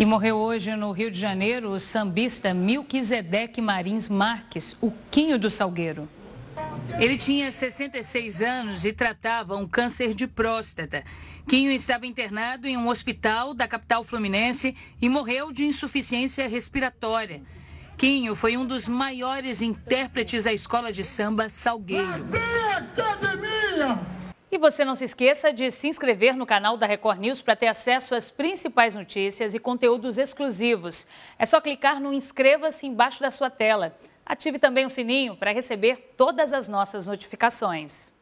E morreu hoje no Rio de Janeiro o sambista Milquisedeque Marins Marques, o Quinho do Salgueiro. Ele tinha 66 anos e tratava um câncer de próstata. Quinho estava internado em um hospital da capital fluminense e morreu de insuficiência respiratória. Quinho foi um dos maiores intérpretes da escola de samba Salgueiro. E você não se esqueça de se inscrever no canal da Record News para ter acesso às principais notícias e conteúdos exclusivos. É só clicar no inscreva-se embaixo da sua tela. Ative também o sininho para receber todas as nossas notificações.